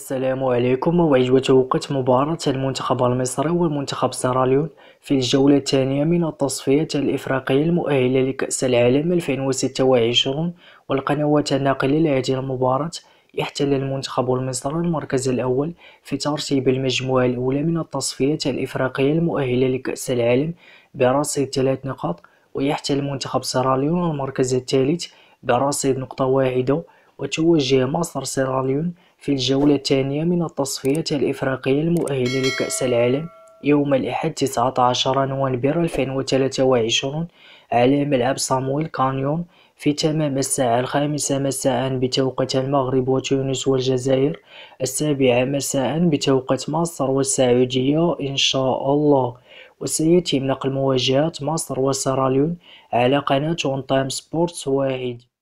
السلام عليكم موعد وتوقيت مباراة المنتخب المصري والمنتخب سيراليون في الجولة الثانية من التصفيات الإفريقية المؤهلة لكأس العالم 2026 والقنوات الناقلة لهذه المباراة يحتل المنتخب المصري المركز الأول في ترتيب المجموعة الأولى من التصفيات الإفريقية المؤهلة لكأس العالم برصيد ثلاث نقاط ويحتل منتخب سيراليون المركز الثالث برصيد نقطة واحدة وتوجه مصر سيراليون في الجولة الثانية من التصفيات الإفريقية المؤهلة لكأس العالم يوم الأحد 19 نوفمبر 2023 على ملعب صامويل كانيون في تمام الساعة الخامسة مساء بتوقيت المغرب وتونس والجزائر السابعة مساء بتوقيت مصر والسعودية إن شاء الله وسيتم نقل مواجهات مصر وسراليون على قناة اون تايم سبورتس واحد